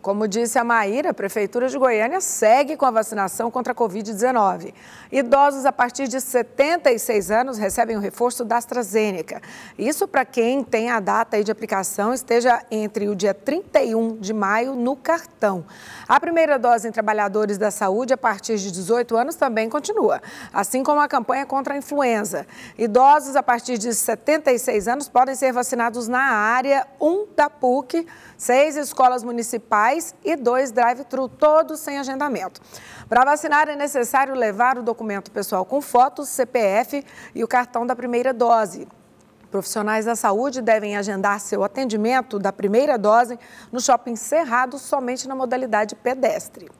Como disse a Maíra, a Prefeitura de Goiânia segue com a vacinação contra a Covid-19. Idosos a partir de 76 anos recebem o reforço da AstraZeneca. Isso para quem tem a data de aplicação esteja entre o dia 31 de maio no cartão. A primeira dose em trabalhadores da saúde a partir de 18 anos também continua, assim como a campanha contra a influenza. Idosos a partir de 76 anos podem ser vacinados na área 1 da PUC, seis escolas municipais e dois drive-thru, todos sem agendamento. Para vacinar é necessário levar o documento pessoal com fotos, CPF e o cartão da primeira dose. Profissionais da saúde devem agendar seu atendimento da primeira dose no shopping Cerrado somente na modalidade pedestre.